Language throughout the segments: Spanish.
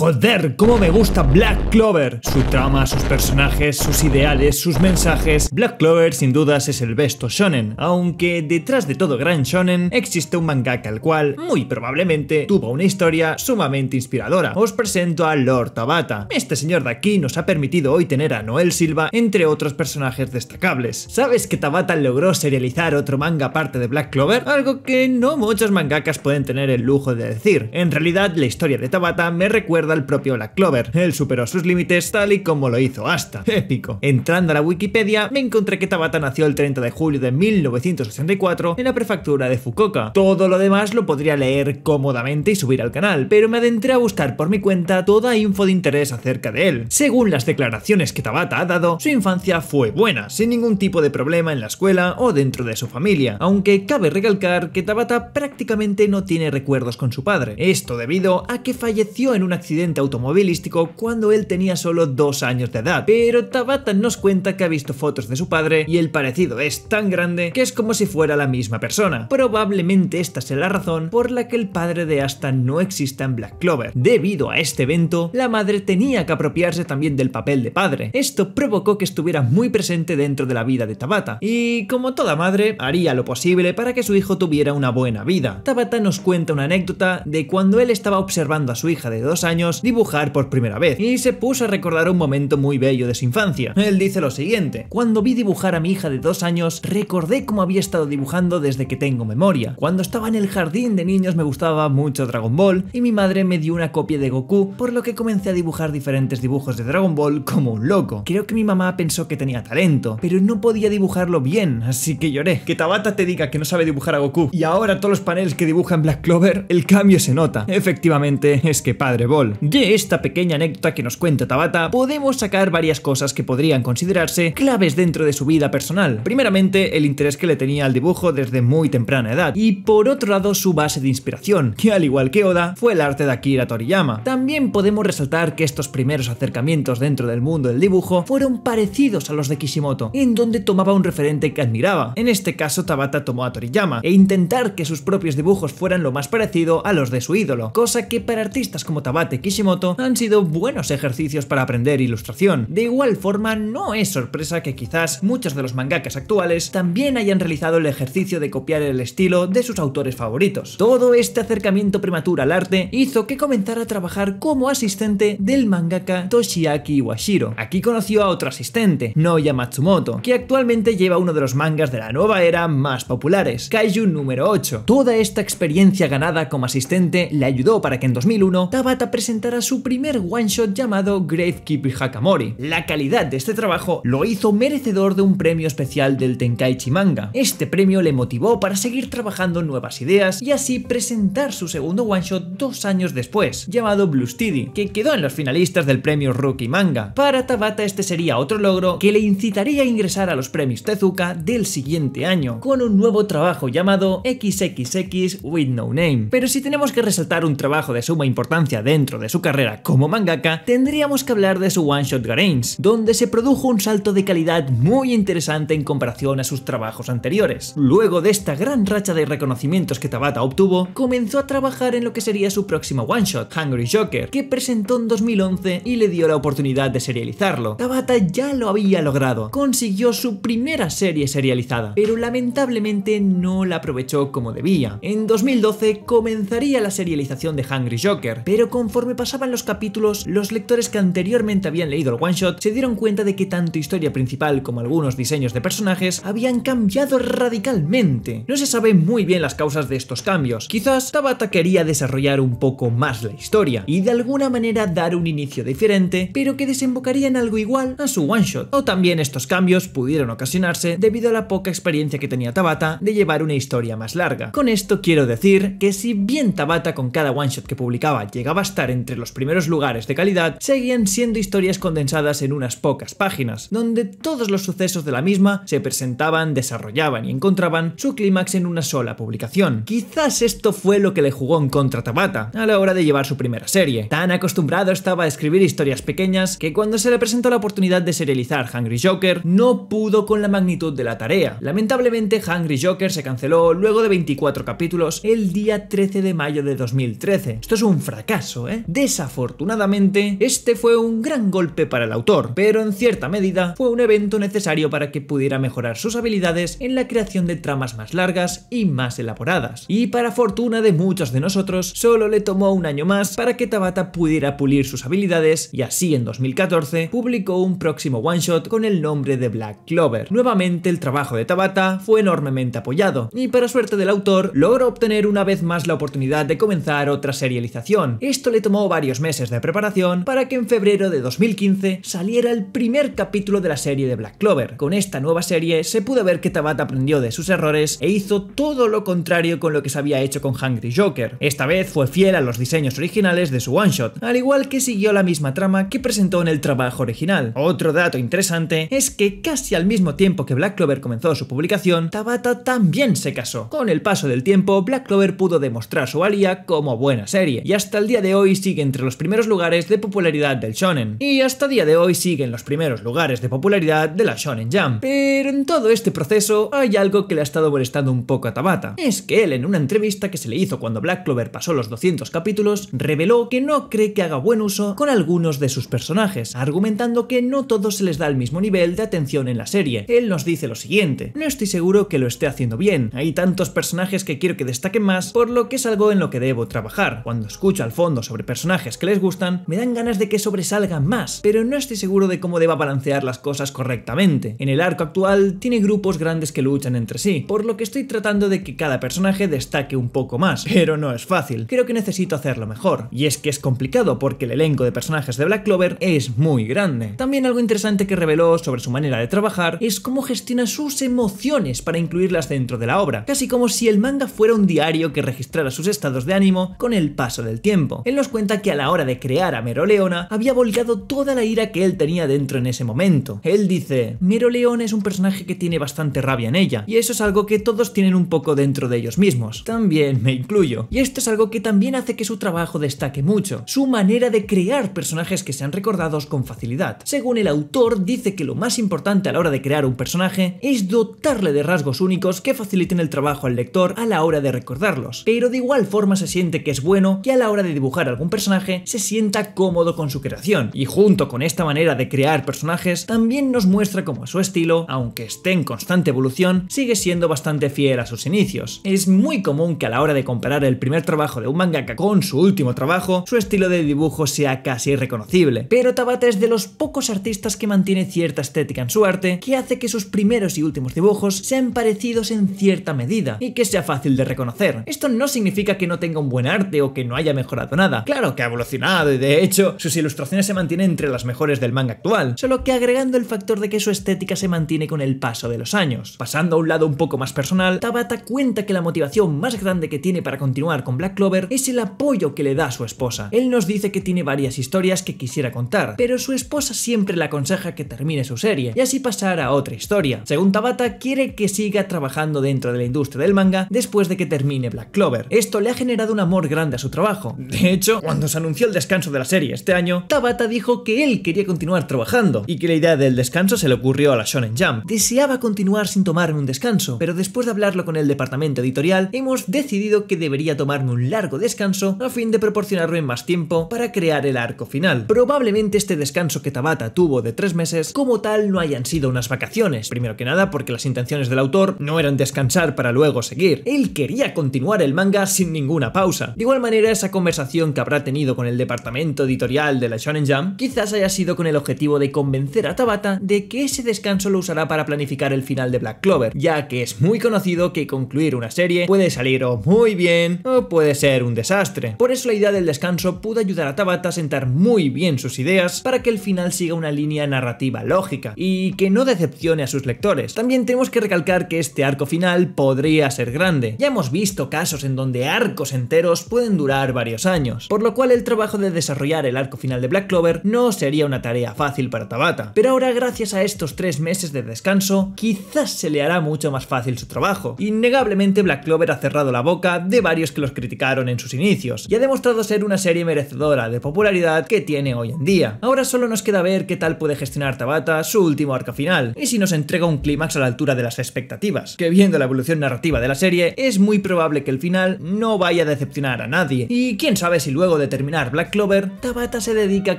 Joder, cómo me gusta Black Clover. Su trama, sus personajes, sus ideales, sus mensajes. Black Clover sin dudas es el besto shonen, aunque detrás de todo gran shonen existe un mangaka al cual, muy probablemente, tuvo una historia sumamente inspiradora. Os presento a Lord Tabata. Este señor de aquí nos ha permitido hoy tener a Noel Silva entre otros personajes destacables. ¿Sabes que Tabata logró serializar otro manga aparte de Black Clover? Algo que no muchos mangakas pueden tener el lujo de decir. En realidad, la historia de Tabata me recuerda al propio Black Clover. Él superó sus límites tal y como lo hizo hasta, Épico. Entrando a la Wikipedia, me encontré que Tabata nació el 30 de julio de 1964 en la prefectura de Fukuoka. Todo lo demás lo podría leer cómodamente y subir al canal, pero me adentré a buscar por mi cuenta toda info de interés acerca de él. Según las declaraciones que Tabata ha dado, su infancia fue buena, sin ningún tipo de problema en la escuela o dentro de su familia, aunque cabe recalcar que Tabata prácticamente no tiene recuerdos con su padre. Esto debido a que falleció en un accidente automovilístico cuando él tenía solo dos años de edad, pero Tabata nos cuenta que ha visto fotos de su padre y el parecido es tan grande que es como si fuera la misma persona. Probablemente esta sea la razón por la que el padre de Asta no exista en Black Clover. Debido a este evento, la madre tenía que apropiarse también del papel de padre. Esto provocó que estuviera muy presente dentro de la vida de Tabata, y como toda madre, haría lo posible para que su hijo tuviera una buena vida. Tabata nos cuenta una anécdota de cuando él estaba observando a su hija de dos años dibujar por primera vez y se puso a recordar un momento muy bello de su infancia. Él dice lo siguiente, cuando vi dibujar a mi hija de dos años recordé cómo había estado dibujando desde que tengo memoria. Cuando estaba en el jardín de niños me gustaba mucho Dragon Ball y mi madre me dio una copia de Goku por lo que comencé a dibujar diferentes dibujos de Dragon Ball como un loco. Creo que mi mamá pensó que tenía talento, pero no podía dibujarlo bien, así que lloré. Que Tabata te diga que no sabe dibujar a Goku y ahora todos los paneles que dibuja en Black Clover, el cambio se nota. Efectivamente, es que Padre Ball. De esta pequeña anécdota que nos cuenta Tabata, podemos sacar varias cosas que podrían considerarse claves dentro de su vida personal. Primeramente, el interés que le tenía al dibujo desde muy temprana edad, y por otro lado su base de inspiración, que al igual que Oda, fue el arte de Akira Toriyama. También podemos resaltar que estos primeros acercamientos dentro del mundo del dibujo fueron parecidos a los de Kishimoto, en donde tomaba un referente que admiraba. En este caso Tabata tomó a Toriyama, e intentar que sus propios dibujos fueran lo más parecido a los de su ídolo, cosa que para artistas como Tabata Kishimoto han sido buenos ejercicios para aprender ilustración. De igual forma, no es sorpresa que quizás muchos de los mangakas actuales también hayan realizado el ejercicio de copiar el estilo de sus autores favoritos. Todo este acercamiento prematuro al arte hizo que comenzara a trabajar como asistente del mangaka Toshiaki Iwashiro. Aquí conoció a otro asistente, Noya Matsumoto, que actualmente lleva uno de los mangas de la nueva era más populares, Kaiju número 8. Toda esta experiencia ganada como asistente le ayudó para que en 2001 Tabata presentara presentará su primer one shot llamado Gravekeeper Hakamori. La calidad de este trabajo lo hizo merecedor de un premio especial del Tenkaichi Manga. Este premio le motivó para seguir trabajando nuevas ideas y así presentar su segundo one shot dos años después, llamado Blue Steady, que quedó en los finalistas del premio Rookie Manga. Para Tabata este sería otro logro que le incitaría a ingresar a los premios Tezuka del siguiente año, con un nuevo trabajo llamado XXX With No Name. Pero si tenemos que resaltar un trabajo de suma importancia dentro de su carrera como mangaka, tendríamos que hablar de su One Shot Garains donde se produjo un salto de calidad muy interesante en comparación a sus trabajos anteriores. Luego de esta gran racha de reconocimientos que Tabata obtuvo, comenzó a trabajar en lo que sería su próximo One Shot, Hungry Joker, que presentó en 2011 y le dio la oportunidad de serializarlo. Tabata ya lo había logrado, consiguió su primera serie serializada, pero lamentablemente no la aprovechó como debía. En 2012 comenzaría la serialización de Hungry Joker, pero conforme pasaban los capítulos, los lectores que anteriormente habían leído el one shot se dieron cuenta de que tanto historia principal como algunos diseños de personajes habían cambiado radicalmente. No se sabe muy bien las causas de estos cambios. Quizás Tabata quería desarrollar un poco más la historia y de alguna manera dar un inicio diferente, pero que desembocaría en algo igual a su one shot. O también estos cambios pudieron ocasionarse debido a la poca experiencia que tenía Tabata de llevar una historia más larga. Con esto quiero decir que si bien Tabata con cada one shot que publicaba llegaba a estar en entre los primeros lugares de calidad, seguían siendo historias condensadas en unas pocas páginas, donde todos los sucesos de la misma se presentaban, desarrollaban y encontraban su clímax en una sola publicación. Quizás esto fue lo que le jugó en contra Tabata a la hora de llevar su primera serie. Tan acostumbrado estaba a escribir historias pequeñas que cuando se le presentó la oportunidad de serializar Hungry Joker, no pudo con la magnitud de la tarea. Lamentablemente, Hungry Joker se canceló luego de 24 capítulos el día 13 de mayo de 2013. Esto es un fracaso, ¿eh? Desafortunadamente, este fue un gran golpe para el autor, pero en cierta medida fue un evento necesario para que pudiera mejorar sus habilidades en la creación de tramas más largas y más elaboradas. Y para fortuna de muchos de nosotros, solo le tomó un año más para que Tabata pudiera pulir sus habilidades y así en 2014 publicó un próximo one-shot con el nombre de Black Clover. Nuevamente el trabajo de Tabata fue enormemente apoyado y para suerte del autor logró obtener una vez más la oportunidad de comenzar otra serialización. Esto le tomó varios meses de preparación para que en febrero de 2015 saliera el primer capítulo de la serie de Black Clover. Con esta nueva serie se pudo ver que Tabata aprendió de sus errores e hizo todo lo contrario con lo que se había hecho con Hungry Joker. Esta vez fue fiel a los diseños originales de su one-shot, al igual que siguió la misma trama que presentó en el trabajo original. Otro dato interesante es que casi al mismo tiempo que Black Clover comenzó su publicación, Tabata también se casó. Con el paso del tiempo, Black Clover pudo demostrar su valía como buena serie, y hasta el día de hoy entre los primeros lugares de popularidad del shonen, y hasta día de hoy sigue en los primeros lugares de popularidad de la Shonen Jump. Pero en todo este proceso hay algo que le ha estado molestando un poco a Tabata. Es que él en una entrevista que se le hizo cuando Black Clover pasó los 200 capítulos, reveló que no cree que haga buen uso con algunos de sus personajes, argumentando que no todos se les da el mismo nivel de atención en la serie. Él nos dice lo siguiente, no estoy seguro que lo esté haciendo bien, hay tantos personajes que quiero que destaquen más, por lo que es algo en lo que debo trabajar. Cuando escucho al fondo sobre personajes personajes que les gustan, me dan ganas de que sobresalgan más, pero no estoy seguro de cómo deba balancear las cosas correctamente. En el arco actual tiene grupos grandes que luchan entre sí, por lo que estoy tratando de que cada personaje destaque un poco más, pero no es fácil, creo que necesito hacerlo mejor. Y es que es complicado porque el elenco de personajes de Black Clover es muy grande. También algo interesante que reveló sobre su manera de trabajar es cómo gestiona sus emociones para incluirlas dentro de la obra, casi como si el manga fuera un diario que registrara sus estados de ánimo con el paso del tiempo. en los que a la hora de crear a Meroleona había volcado toda la ira que él tenía dentro en ese momento. Él dice, Meroleona es un personaje que tiene bastante rabia en ella, y eso es algo que todos tienen un poco dentro de ellos mismos. También me incluyo. Y esto es algo que también hace que su trabajo destaque mucho, su manera de crear personajes que sean recordados con facilidad. Según el autor, dice que lo más importante a la hora de crear un personaje es dotarle de rasgos únicos que faciliten el trabajo al lector a la hora de recordarlos, pero de igual forma se siente que es bueno que a la hora de dibujar algún personaje se sienta cómodo con su creación. Y junto con esta manera de crear personajes, también nos muestra cómo su estilo, aunque esté en constante evolución, sigue siendo bastante fiel a sus inicios. Es muy común que a la hora de comparar el primer trabajo de un mangaka con su último trabajo, su estilo de dibujo sea casi irreconocible. Pero Tabata es de los pocos artistas que mantiene cierta estética en su arte, que hace que sus primeros y últimos dibujos sean parecidos en cierta medida y que sea fácil de reconocer. Esto no significa que no tenga un buen arte o que no haya mejorado nada. Claro que ha evolucionado y de hecho sus ilustraciones se mantienen entre las mejores del manga actual, solo que agregando el factor de que su estética se mantiene con el paso de los años. Pasando a un lado un poco más personal, Tabata cuenta que la motivación más grande que tiene para continuar con Black Clover es el apoyo que le da a su esposa. Él nos dice que tiene varias historias que quisiera contar, pero su esposa siempre le aconseja que termine su serie y así pasar a otra historia. Según Tabata, quiere que siga trabajando dentro de la industria del manga después de que termine Black Clover. Esto le ha generado un amor grande a su trabajo. De hecho, cuando se anunció el descanso de la serie este año, Tabata dijo que él quería continuar trabajando y que la idea del descanso se le ocurrió a la Shonen Jump. Deseaba continuar sin tomarme un descanso, pero después de hablarlo con el departamento editorial, hemos decidido que debería tomarme un largo descanso a fin de proporcionarme más tiempo para crear el arco final. Probablemente este descanso que Tabata tuvo de tres meses como tal no hayan sido unas vacaciones, primero que nada porque las intenciones del autor no eran descansar para luego seguir, él quería continuar el manga sin ninguna pausa. De igual manera esa conversación que habrá tenido con el departamento editorial de la Shonen jam quizás haya sido con el objetivo de convencer a Tabata de que ese descanso lo usará para planificar el final de Black Clover, ya que es muy conocido que concluir una serie puede salir muy bien o puede ser un desastre. Por eso la idea del descanso pudo ayudar a Tabata a sentar muy bien sus ideas para que el final siga una línea narrativa lógica y que no decepcione a sus lectores. También tenemos que recalcar que este arco final podría ser grande. Ya hemos visto casos en donde arcos enteros pueden durar varios años, por lo cual el trabajo de desarrollar el arco final de Black Clover no sería una tarea fácil para Tabata. Pero ahora, gracias a estos tres meses de descanso, quizás se le hará mucho más fácil su trabajo. Innegablemente, Black Clover ha cerrado la boca de varios que los criticaron en sus inicios, y ha demostrado ser una serie merecedora de popularidad que tiene hoy en día. Ahora solo nos queda ver qué tal puede gestionar Tabata su último arco final, y si nos entrega un clímax a la altura de las expectativas, que viendo la evolución narrativa de la serie, es muy probable que el final no vaya a decepcionar a nadie, y quién sabe si luego de terminar Black Clover, Tabata se dedica a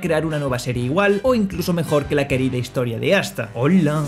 crear una nueva serie igual o incluso mejor que la querida historia de Asta. ¡Hola!